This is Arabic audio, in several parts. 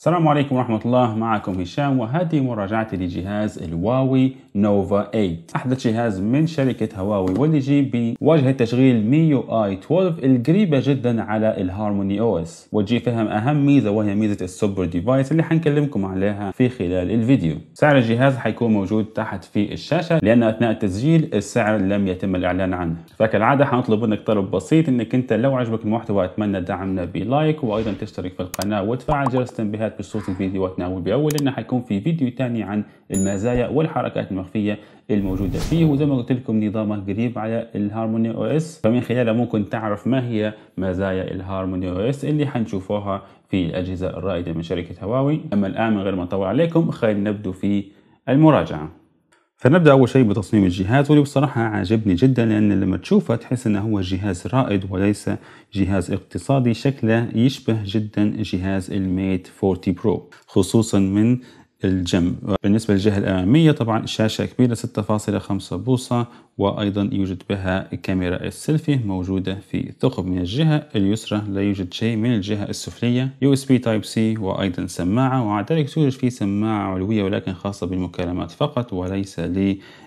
السلام عليكم ورحمة الله معكم هشام وهذه مراجعتي لجهاز الواوي نوفا 8 أحدث جهاز من شركة هواوي واللي يجي بواجهة تشغيل ميو اي 12 القريبة جدا على الهارموني او اس وتجي فهم أهم ميزة وهي ميزة السوبر ديفايس اللي حنكلمكم عليها في خلال الفيديو سعر الجهاز حيكون موجود تحت في الشاشة لأن أثناء التسجيل السعر لم يتم الإعلان عنه فكالعادة حنطلب منك طلب بسيط أنك أنت لو عجبك المحتوى أتمنى دعمنا بلايك وأيضا تشترك في القناة وتفعل جرس التنبيهات الحلقات بصوت فيديوهاتنا وبأولنا حيكون في فيديو ثاني عن المزايا والحركات المخفية الموجودة فيه وزي ما قلت لكم نظامه قريب على الهارموني او اس فمن خلاله ممكن تعرف ما هي مزايا الهارموني او اس اللي حنشوفوها في الأجهزة الرائدة من شركة هواوي أما الآن من غير ما اطول عليكم خلينا نبدا في المراجعة فنبدا اول شيء بتصميم الجهاز واللي بصراحه عجبني جدا لان لما تشوفه تحس انه هو جهاز رائد وليس جهاز اقتصادي شكله يشبه جدا جهاز الميت 40 برو خصوصا من الجنب بالنسبة للجهة الأمامية طبعا الشاشة كبيرة 6.5 بوصة وأيضا يوجد بها كاميرا السيلفي موجودة في ثقب من الجهة اليسرى لا يوجد شيء من الجهة السفلية USB Type C وأيضا سماعة ومع ذلك توجد في سماعة علوية ولكن خاصة بالمكالمات فقط وليس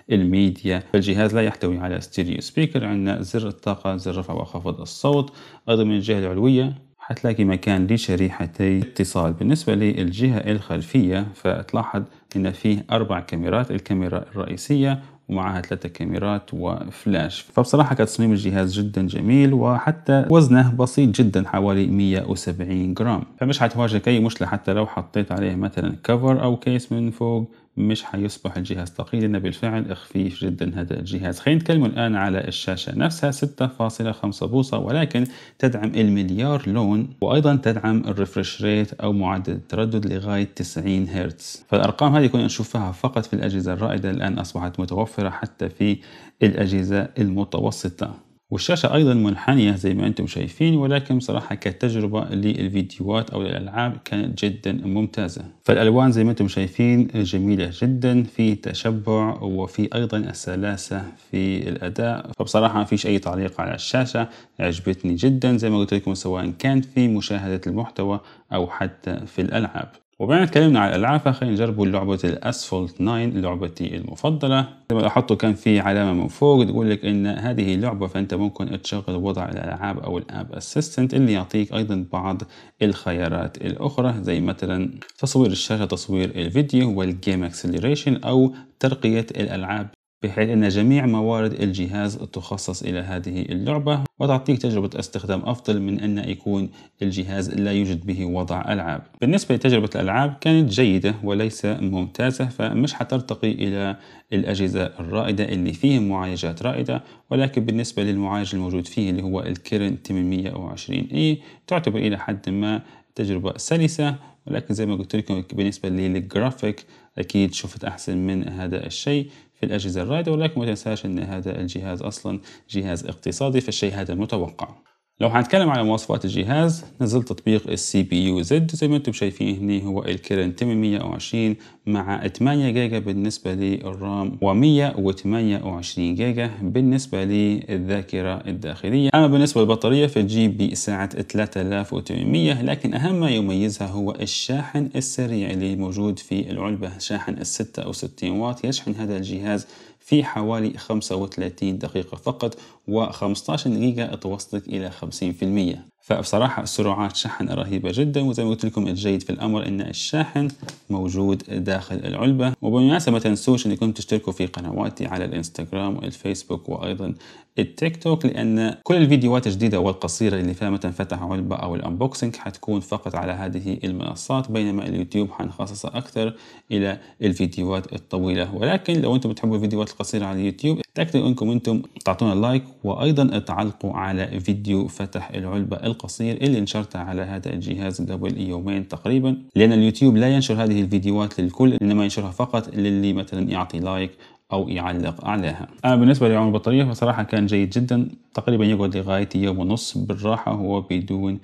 للميديا الجهاز لا يحتوي على ستيريو سبيكر عندنا زر الطاقة زر رفع وخفض الصوت أيضا من الجهة العلوية حتلاقي مكان لشريحتي اتصال بالنسبة للجهة الخلفية فتلاحظ ان فيه اربع كاميرات الكاميرا الرئيسية ومعها ثلاثة كاميرات وفلاش فبصراحة كتصميم الجهاز جدا جميل وحتى وزنه بسيط جدا حوالي 170 جرام فمش حتواجهك اي مشكلة حتى لو حطيت عليه مثلا كفر او كيس من فوق مش حيصبح الجهاز ثقيل لأنه بالفعل خفيف جدا هذا الجهاز خلينا نتكلم الآن على الشاشة نفسها 6.5 بوصة ولكن تدعم المليار لون وأيضا تدعم الريفرش ريت أو معدل التردد لغاية 90 هرتز فالأرقام هذه كنا نشوفها فقط في الأجهزة الرائدة الآن أصبحت متوفرة حتى في الأجهزة المتوسطة والشاشة أيضا منحنية زي ما أنتم شايفين ولكن بصراحة كتجربة للفيديوهات أو الألعاب كانت جدا ممتازة فالألوان زي ما أنتم شايفين جميلة جدا في تشبع وفي أيضا السلاسة في الأداء فبصراحة ما فيش أي تعليق على الشاشة عجبتني جدا زي ما قلت لكم سواء كان في مشاهدة المحتوى أو حتى في الألعاب وبعد ما اتكلمنا على الالعاب فخلينا نجربوا لعبه الاسفلت 9 لعبتي المفضله زي ما لاحظتوا كان في علامه من فوق تقول لك ان هذه لعبه فانت ممكن تشغل وضع الالعاب او الاب اسيستنت اللي يعطيك ايضا بعض الخيارات الاخرى زي مثلا تصوير الشاشه تصوير الفيديو والجيم اكسلريشن او ترقيه الالعاب بحيث أن جميع موارد الجهاز تخصص إلى هذه اللعبة وتعطيك تجربة استخدام أفضل من أن يكون الجهاز لا يوجد به وضع ألعاب بالنسبة لتجربة الألعاب كانت جيدة وليس ممتازة فمش حترتقي إلى الأجهزة الرائدة اللي فيه معالجات رائدة ولكن بالنسبة للمعالج الموجود فيه اللي هو الكيرن 820 اي تعتبر إلى حد ما تجربة سلسة ولكن زي ما قلت لكم بالنسبة للجرافيك أكيد شفت أحسن من هذا الشيء في الأجهزة الرائدة ولكن ما تنساش أن هذا الجهاز أصلا جهاز اقتصادي فالشيء هذا متوقع لو حنتكلم على مواصفات الجهاز نزل تطبيق السي بي يو زد زي ما انتم شايفين هني هو الكيرن 820 مع 8 جيجا بالنسبه للرام و128 جيجا بالنسبه للذاكره الداخليه اما بالنسبه للبطاريه فالجي بي سعه 3800 لكن اهم ما يميزها هو الشاحن السريع اللي موجود في العلبه شاحن ال 66 واط يشحن هذا الجهاز في حوالي 35 دقيقة فقط و15 دقيقة توصلك إلى 50% فبصراحة السرعات شحن رهيبة جدا وزي ما قلت لكم الجيد في الأمر أن الشاحن موجود داخل العلبة وبالمناسبة ما تنسوش أنكم تشتركوا في قنواتي على الإنستغرام والفيسبوك وأيضا التيك توك لأن كل الفيديوهات الجديدة والقصيرة اللي فيها مثلا فتح علبة أو الأنبوكسنج حتكون فقط على هذه المنصات بينما اليوتيوب حنخصصها أكثر إلى الفيديوهات الطويلة ولكن لو أنتم بتحبوا الفيديوهات القصيرة على اليوتيوب تأكدوا أنكم أنتم تعطونا لايك وأيضا تعلقوا على فيديو فتح العلبة القصير اللي نشرته على هذا الجهاز قبل يومين تقريبا لأن اليوتيوب لا ينشر هذه الفيديوهات للكل إنما ينشرها فقط للي مثلا يعطي لايك او يعلق عليها انا بالنسبه لعمر البطاريه فصراحه كان جيد جدا تقريبا يقعد لغايه يوم ونص بالراحه وبدون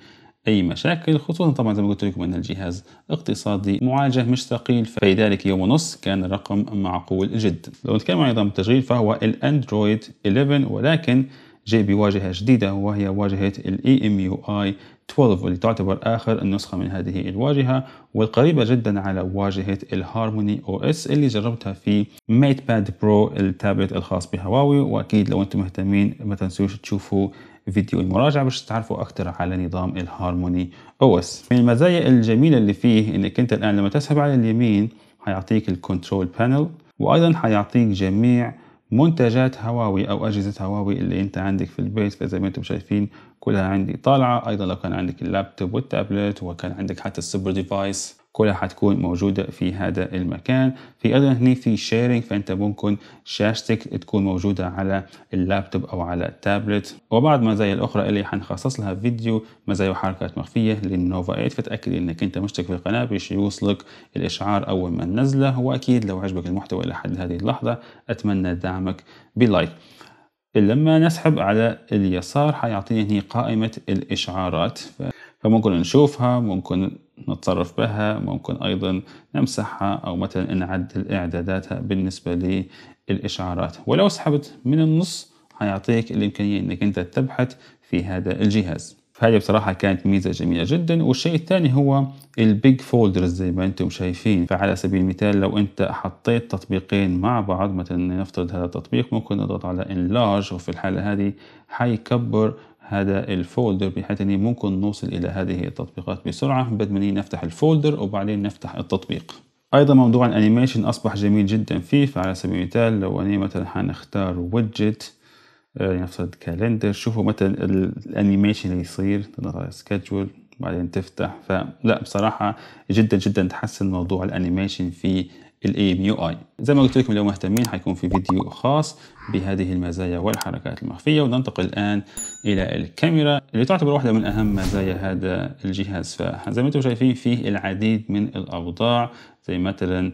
أي مشاكل خصوصا طبعا زي ما قلت لكم أن الجهاز اقتصادي معالجة مش ثقيل فلذلك يوم ونص كان رقم معقول جدا لو نتكلم عن نظام التشغيل فهو الأندرويد 11 ولكن جاي بواجهة جديدة وهي واجهة الـ EMUI 12 واللي تعتبر آخر النسخة من هذه الواجهة والقريبة جدا على واجهة الهارموني او اس اللي جربتها في ميت باد برو التابلت الخاص بهواوي واكيد لو انتم مهتمين ما تنسوش تشوفوا فيديو المراجعة باش تعرفوا أكثر على نظام الهارموني او اس من المزايا الجميلة اللي فيه إنك أنت الآن لما تسحب على اليمين حيعطيك الكنترول بانل وأيضا حيعطيك جميع منتجات هواوي او اجهزه هواوي اللي انت عندك في البيت فزي ما انتم شايفين كلها عندي طالعه ايضا لو كان عندك اللابتوب والتابلت وكان عندك حتى السوبر ديفايس كلها حتكون موجودة في هذا المكان في أيضا هنا في شيرنج فأنت ممكن شاشتك تكون موجودة على اللابتوب أو على التابلت وبعض مزايا الأخرى اللي حنخصص لها فيديو مزايا وحركات مخفية للنوفا 8 فتأكد أنك أنت مشترك في القناة باش يوصلك الإشعار أول ما ننزله وأكيد لو عجبك المحتوى إلى حد هذه اللحظة أتمنى دعمك بلايك لما نسحب على اليسار حيعطيني قائمة الإشعارات فممكن نشوفها ممكن نتصرف بها ممكن أيضا نمسحها أو مثلا نعدل إعداداتها بالنسبة للإشعارات ولو سحبت من النص هيعطيك الإمكانية أنك أنت تبحث في هذا الجهاز فهذه بصراحة كانت ميزة جميلة جدا والشيء الثاني هو البيج فولدرز زي ما انتم شايفين فعلى سبيل المثال لو انت حطيت تطبيقين مع بعض مثلا نفترض هذا التطبيق ممكن نضغط على انلارج وفي الحالة هذه حيكبر هذا الفولدر بحيث ان ممكن نوصل الى هذه التطبيقات بسرعه بدل ما نفتح الفولدر وبعدين نفتح التطبيق ايضا موضوع الانيميشن اصبح جميل جدا فيه فعلى سبيل المثال لو اني مثلا حنختار ويدجت نفترض كالندر شوفوا مثلا الانيميشن اللي يصير تضغط على سكجول بعدين تفتح فلا بصراحة جدا جدا تحسن موضوع الانيميشن في الاي ام يو اي زي ما قلت لكم لو مهتمين حيكون في فيديو خاص بهذه المزايا والحركات المخفية وننتقل الآن إلى الكاميرا اللي تعتبر واحدة من أهم مزايا هذا الجهاز فزي ما انتم شايفين فيه العديد من الأوضاع زي مثلا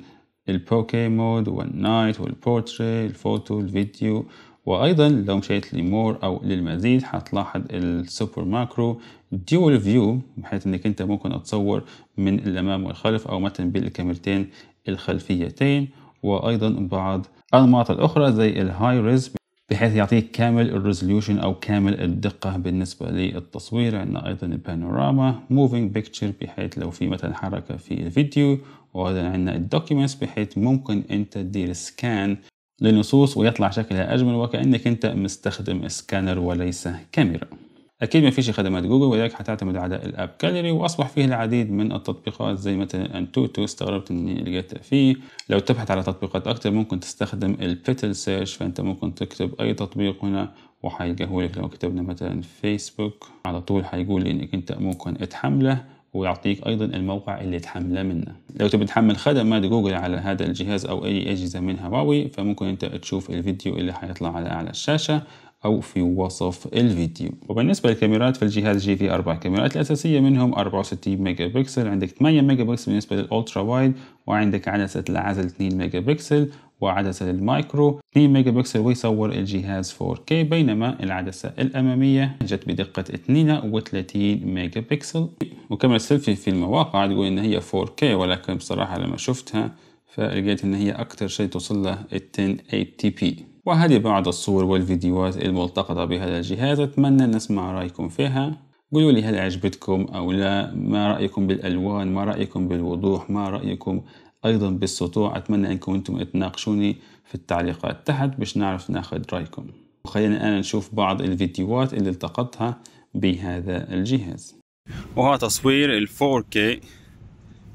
البوكي مود والنايت والبورتري الفوتو الفيديو وايضا لو مشيت لمور او للمزيد حتلاحظ السوبر ماكرو ديول فيو بحيث انك انت ممكن تصور من الامام والخلف او مثلا بالكاميرتين الخلفيتين وايضا بعض الانماط الاخرى زي الهاي ريز بحيث يعطيك كامل الريزوليوشن او كامل الدقه بالنسبه للتصوير عندنا ايضا البانوراما موفينج بيكتشر بحيث لو في مثلا حركه في الفيديو وايضا عندنا الدوكيومنتس بحيث ممكن انت تدير سكان لنصوص ويطلع شكلها اجمل وكانك انت مستخدم سكانر وليس كاميرا أكيد ما فيش خدمات جوجل ولذلك هتعتمد على الأب كاليري وأصبح فيه العديد من التطبيقات زي مثلا أنتوتو استغربت إني لقيت فيه لو تبحث على تطبيقات اكثر ممكن تستخدم البيتل سيرش فأنت ممكن تكتب أي تطبيق هنا لك لو كتبنا مثلا فيسبوك على طول حيقول لي إنك أنت ممكن تحمله ويعطيك ايضا الموقع اللي تحمله منه لو تبي تحمل خدمات جوجل على هذا الجهاز او اي اجهزه من هواوي فممكن انت تشوف الفيديو اللي حيطلع على اعلى الشاشه أو في وصف الفيديو وبالنسبة للكاميرات في الجهاز جي في أربع كاميرات الأساسية منهم 64 ميجا بكسل عندك 8 ميجا بكسل بالنسبة للألترا وايد وعندك عدسة العزل 2 ميجا بكسل وعدسة المايكرو 2 ميجا بكسل ويصور الجهاز 4K بينما العدسة الأمامية جت بدقة 32 ميجا بكسل وكاميرا السيلفي في المواقع تقول إن هي 4K ولكن بصراحة لما شفتها فلقيت إن هي أكثر شيء توصل له 1080p وهذه بعض الصور والفيديوهات الملتقطة بهذا الجهاز أتمنى نسمع رأيكم فيها قولوا لي هل عجبتكم أو لا ما رأيكم بالألوان ما رأيكم بالوضوح ما رأيكم أيضا بالسطوع أتمنى أنكم أنتم تناقشوني في التعليقات تحت باش نعرف ناخد رأيكم وخلينا الآن نشوف بعض الفيديوهات اللي التقطها بهذا الجهاز وهو تصوير الـ 4K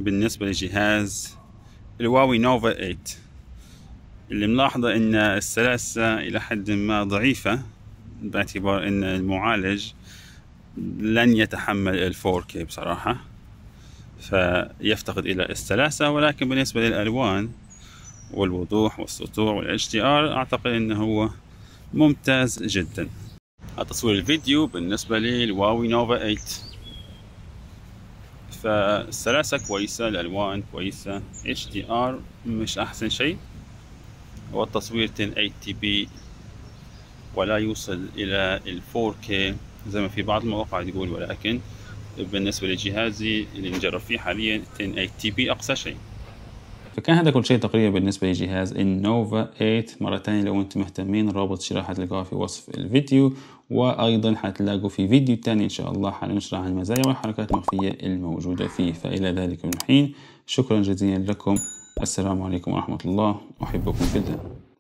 بالنسبة لجهاز الواوي نوفا 8 اللي ملاحظة ان السلاسة الى حد ما ضعيفة باعتبار ان المعالج لن يتحمل ال 4K بصراحة فيفتقد الى السلاسة ولكن بالنسبة للالوان والوضوح والسطوع والاتش دي ار اعتقد انه هو ممتاز جدا تصوير الفيديو بالنسبة للواوي نوفا 8 فالسلاسة كويسة الألوان كويسة HDR مش أحسن شيء والتصوير 1080 بي ولا يوصل إلى ال 4K زي ما في بعض المواقع تقول ولكن بالنسبة لجهازي اللي نجرب فيه حاليا 1080 بي أقصى شيء فكان هذا كل شيء تقريبا بالنسبة لجهاز النوفا 8 مرة تانية لو انتم مهتمين رابط شراء حتلاقوها في وصف الفيديو وأيضا حتلاقوا في فيديو تاني إن شاء الله حنشرح عن المزايا والحركات المخفية الموجودة فيه فإلى ذلك من حين شكرا جزيلا لكم السلام عليكم ورحمة الله أحبكم جدا